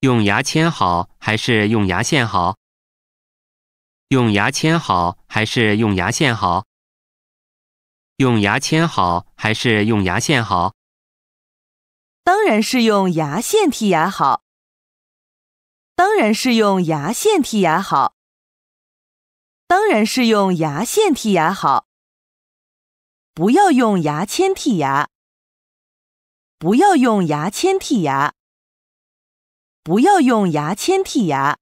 用牙签好还是用牙线好？用牙签好还是用牙线好？用牙签好还是用牙线好？当然是用牙线剔牙好。当然是用牙线剔牙好。当然是用牙线剔牙好。不要用牙签剔牙。不要用牙签剔牙。不要用牙签剔牙。